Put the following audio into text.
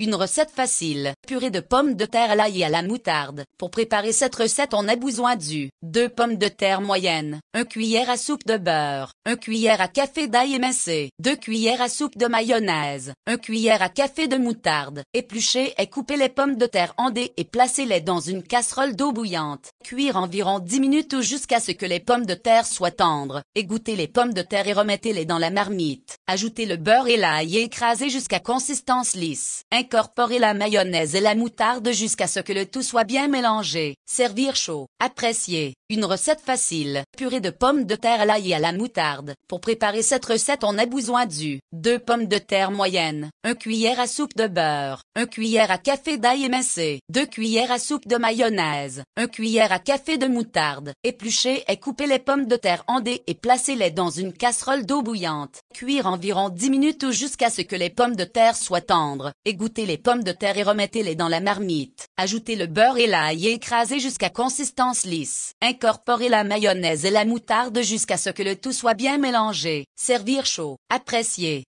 Une recette facile. Purée de pommes de terre à l'ail et à la moutarde. Pour préparer cette recette, on a besoin du 2 pommes de terre moyennes, 1 cuillère à soupe de beurre, 1 cuillère à café d'ail émincé, 2 cuillères à soupe de mayonnaise, 1 cuillère à café de moutarde. Éplucher et couper les pommes de terre en dés et placer les dans une casserole d'eau bouillante. Cuire environ 10 minutes ou jusqu'à ce que les pommes de terre soient tendres. Égouttez les pommes de terre et remettez-les dans la marmite. Ajoutez le beurre et l'ail et écraser jusqu'à consistance lisse. Incorporez la mayonnaise et la moutarde jusqu'à ce que le tout soit bien mélangé. Servir chaud. Appréciez. Une recette facile. Purée de pommes de terre à l'ail et à la moutarde. Pour préparer cette recette, on a besoin du 2 pommes de terre moyennes, 1 cuillère à soupe de beurre, 1 cuillère à café d'ail émincé, 2 cuillères à soupe de mayonnaise, 1 cuillère à café de moutarde. Éplucher et couper les pommes de terre en dés et placer les dans une casserole d'eau bouillante. Cuire environ 10 minutes ou jusqu'à ce que les pommes de terre soient tendres. Égouttez les pommes de terre et remettez-les dans la marmite. Ajoutez le beurre et l'ail et écrasez jusqu'à consistance lisse. Incorporez la mayonnaise et la moutarde jusqu'à ce que le tout soit bien mélangé. Servir chaud. Appréciez.